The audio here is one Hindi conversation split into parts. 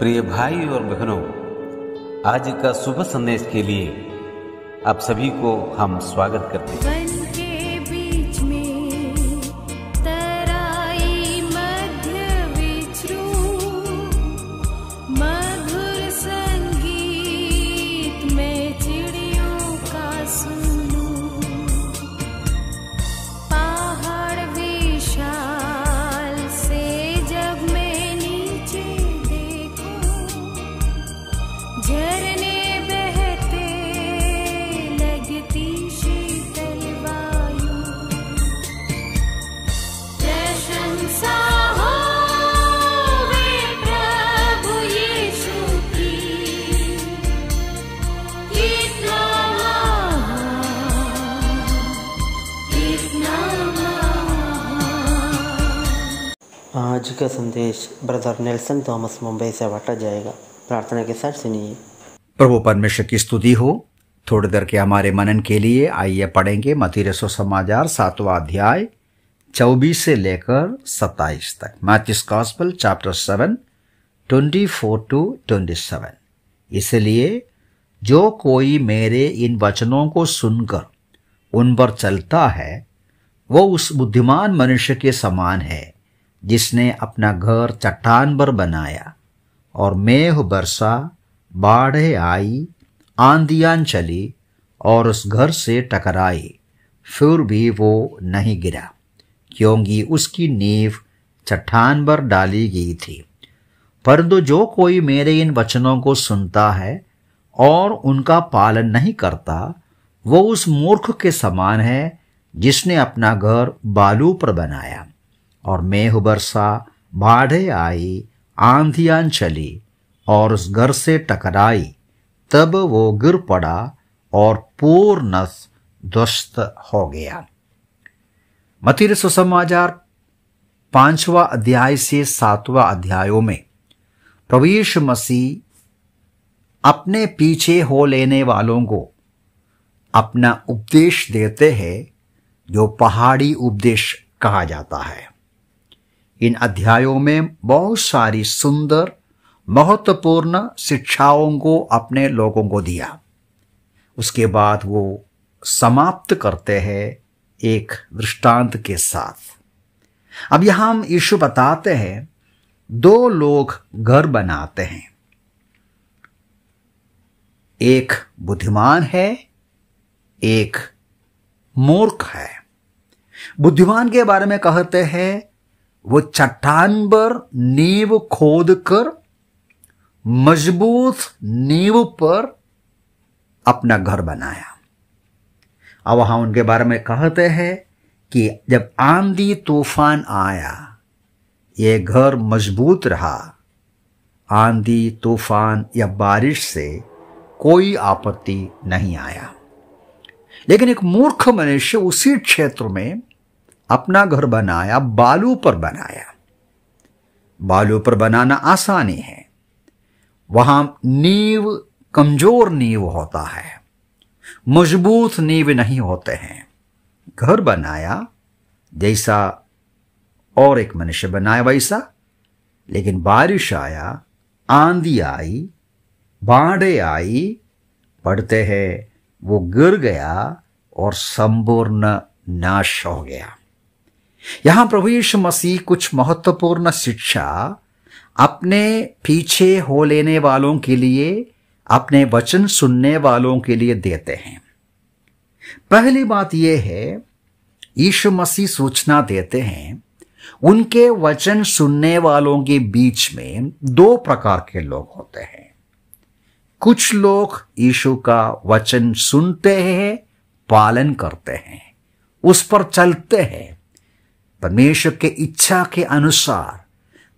प्रिय भाई और बहनों आज का शुभ संदेश के लिए आप सभी को हम स्वागत करते हैं आज का संदेश ब्रदर नेल्सन थॉमस मुंबई से बांटा जाएगा प्रार्थना के साथ सुनिए प्रभु परमेश्वर की स्तुति हो थोड़ी देर के हमारे मनन के लिए आइए पढ़ेंगे मतिरसो समाचार सातवा अध्याय चौबीस से लेकर सत्ताईस तक Matthew's gospel chapter seven twenty four to twenty seven इसलिए जो कोई मेरे इन वचनों को सुनकर उन पर चलता है वो उस बुद्धिमान मनुष्य के समान है जिसने अपना घर चट्टान पर बनाया और मेह बरसा बाढ़ आई आंधियान चली और उस घर से टकराई फिर भी वो नहीं गिरा क्योंकि उसकी नींव चट्टान पर डाली गई थी परंतु जो कोई मेरे इन वचनों को सुनता है और उनका पालन नहीं करता वो उस मूर्ख के समान है जिसने अपना घर बालू पर बनाया और मेह बरसा बाढ़े आई आंधियां चली और उस घर से टकराई तब वो गिर पड़ा और पूर्णस ध्वस्त हो गया मतिर सुसमाचार पांचवा अध्याय से सातवा अध्यायों में प्रवेश मसीह अपने पीछे हो लेने वालों को अपना उपदेश देते हैं जो पहाड़ी उपदेश कहा जाता है इन अध्यायों में बहुत सारी सुंदर महत्वपूर्ण शिक्षाओं को अपने लोगों को दिया उसके बाद वो समाप्त करते हैं एक दृष्टांत के साथ अब यहां हम यीशु बताते हैं दो लोग घर बनाते हैं एक बुद्धिमान है एक मूर्ख है बुद्धिमान के बारे में कहते हैं वो चट्टान पर नींव खोद कर मजबूत नींव पर अपना घर बनाया अब वहां उनके बारे में कहते हैं कि जब आंधी तूफान आया ये घर मजबूत रहा आंधी तूफान या बारिश से कोई आपत्ति नहीं आया लेकिन एक मूर्ख मनुष्य उसी क्षेत्र में अपना घर बनाया बालू पर बनाया बालू पर बनाना आसानी है वहां नींव कमजोर नींव होता है मजबूत नींव नहीं होते हैं घर बनाया जैसा और एक मनुष्य बनाया वैसा लेकिन बारिश आया आंधी आई बाढ़े आई पढ़ते हैं वो गिर गया और संपूर्ण नाश हो गया यहां प्रभु यीशु मसीह कुछ महत्वपूर्ण शिक्षा अपने पीछे हो लेने वालों के लिए अपने वचन सुनने वालों के लिए देते हैं पहली बात यह है यीशु मसीह सूचना देते हैं उनके वचन सुनने वालों के बीच में दो प्रकार के लोग होते हैं कुछ लोग यीशु का वचन सुनते हैं पालन करते हैं उस पर चलते हैं परमेश्वर के इच्छा के अनुसार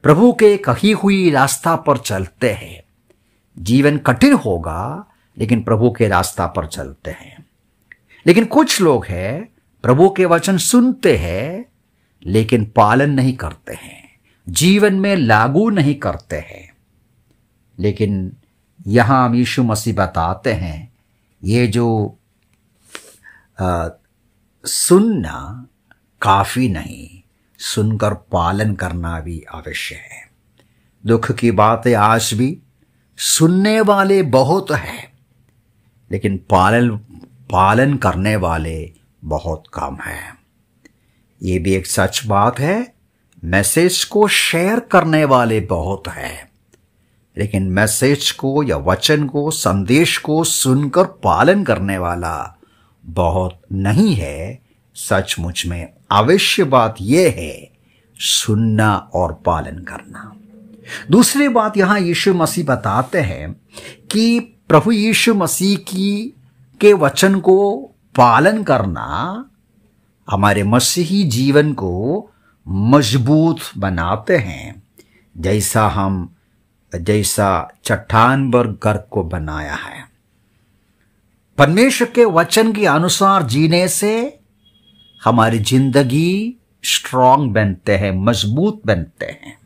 प्रभु के कही हुई रास्ता पर चलते हैं जीवन कठिन होगा लेकिन प्रभु के रास्ता पर चलते हैं लेकिन कुछ लोग हैं प्रभु के वचन सुनते हैं लेकिन पालन नहीं करते हैं जीवन में लागू नहीं करते हैं लेकिन यहां हम यीशु मसीह बताते हैं ये जो आ, सुनना काफी नहीं सुनकर पालन करना भी अवश्य है दुख की बातें आज भी सुनने वाले बहुत है लेकिन पालन पालन करने वाले बहुत कम है ये भी एक सच बात है मैसेज को शेयर करने वाले बहुत है लेकिन मैसेज को या वचन को संदेश को सुनकर पालन करने वाला बहुत नहीं है सचमुच में अवश्य बात यह है सुनना और पालन करना दूसरी बात यहां यीशु मसीह बताते हैं कि प्रभु यीशु मसीह की के वचन को पालन करना हमारे मसीही जीवन को मजबूत बनाते हैं जैसा हम जैसा चट्टान पर घर को बनाया है परमेश्वर के वचन के अनुसार जीने से हमारी जिंदगी स्ट्रांग बनते हैं मजबूत बनते हैं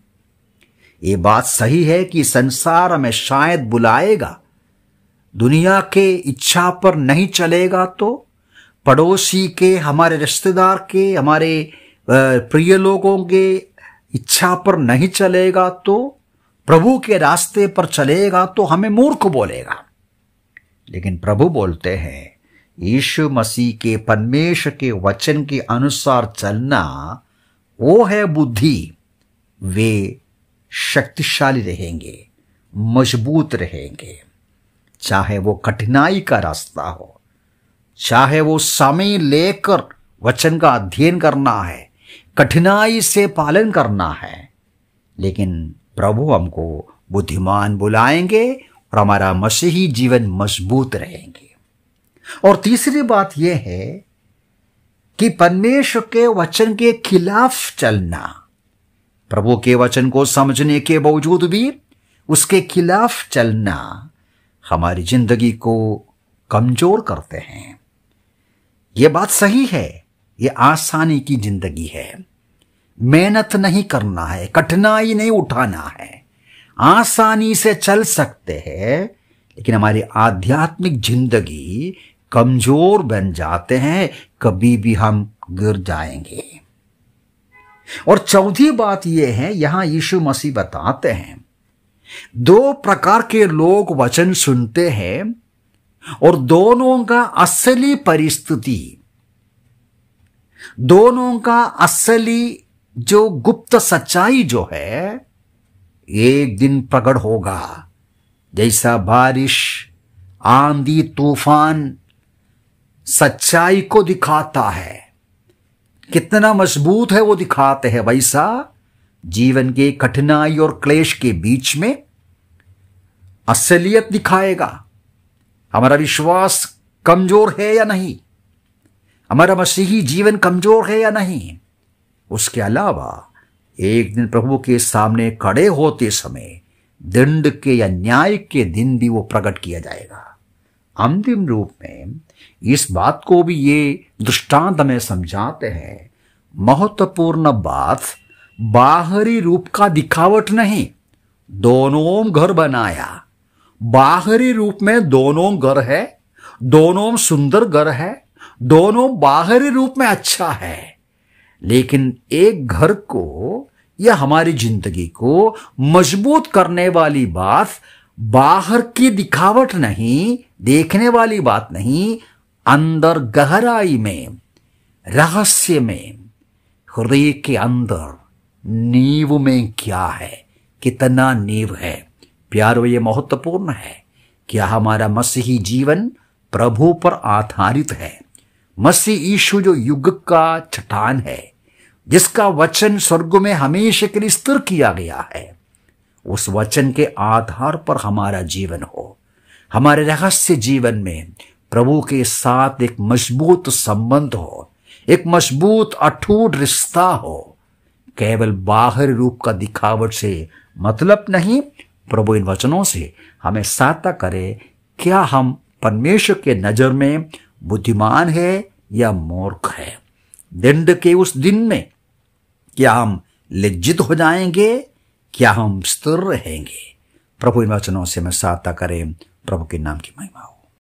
ये बात सही है कि संसार हमें शायद बुलाएगा दुनिया के इच्छा पर नहीं चलेगा तो पड़ोसी के हमारे रिश्तेदार के हमारे प्रिय लोगों के इच्छा पर नहीं चलेगा तो प्रभु के रास्ते पर चलेगा तो हमें मूर्ख बोलेगा लेकिन प्रभु बोलते हैं यीशु मसीह के परमेश्वर के वचन के अनुसार चलना वो है बुद्धि वे शक्तिशाली रहेंगे मजबूत रहेंगे चाहे वो कठिनाई का रास्ता हो चाहे वो समय लेकर वचन का अध्ययन करना है कठिनाई से पालन करना है लेकिन प्रभु हमको बुद्धिमान बुलाएंगे और हमारा मसीही जीवन मजबूत रहेंगे और तीसरी बात यह है कि परमेश्वर के वचन के खिलाफ चलना प्रभु के वचन को समझने के बावजूद भी उसके खिलाफ चलना हमारी जिंदगी को कमजोर करते हैं यह बात सही है यह आसानी की जिंदगी है मेहनत नहीं करना है कठिनाई नहीं उठाना है आसानी से चल सकते हैं लेकिन हमारी आध्यात्मिक जिंदगी कमजोर बन जाते हैं कभी भी हम गिर जाएंगे और चौथी बात यह है यहां यीशु मसीह बताते हैं दो प्रकार के लोग वचन सुनते हैं और दोनों का असली परिस्थिति दोनों का असली जो गुप्त सच्चाई जो है एक दिन प्रकट होगा जैसा बारिश आंधी तूफान सच्चाई को दिखाता है कितना मजबूत है वो दिखाते हैं वैसा जीवन के कठिनाई और क्लेश के बीच में असलियत दिखाएगा हमारा विश्वास कमजोर है या नहीं हमारा मसीही जीवन कमजोर है या नहीं उसके अलावा एक दिन प्रभु के सामने खड़े होते समय दंड के या न्याय के दिन भी वो प्रकट किया जाएगा अंतिम रूप में इस बात को भी ये दृष्टांत में समझाते हैं महत्वपूर्ण बात बाहरी रूप का दिखावट नहीं दोनों घर बनाया बाहरी रूप में दोनों घर है दोनों सुंदर घर है दोनों बाहरी रूप में अच्छा है लेकिन एक घर को या हमारी जिंदगी को मजबूत करने वाली बात बाहर की दिखावट नहीं देखने वाली बात नहीं अंदर गहराई में रहस्य में हृदय के अंदर नींव में क्या है कितना नींव है प्यार ये महत्वपूर्ण है क्या हमारा मसीही जीवन प्रभु पर आधारित है मसीह ईशु जो युग का चट्टान है जिसका वचन स्वर्ग में हमेशा के लिए स्थिर किया गया है उस वचन के आधार पर हमारा जीवन हो हमारे रहस्य जीवन में प्रभु के साथ एक मजबूत संबंध हो एक मजबूत अठूट रिश्ता हो केवल बाहर रूप का दिखावट से मतलब नहीं प्रभु इन वचनों से हमें सहायता करे क्या हम परमेश्वर के नजर में बुद्धिमान है या मूर्ख है दंड के उस दिन में क्या हम लज्जित हो जाएंगे क्या हम स्थिर रहेंगे प्रभु इन वचनों से हमें सहायता करें प्रभु के नाम की महिमा हो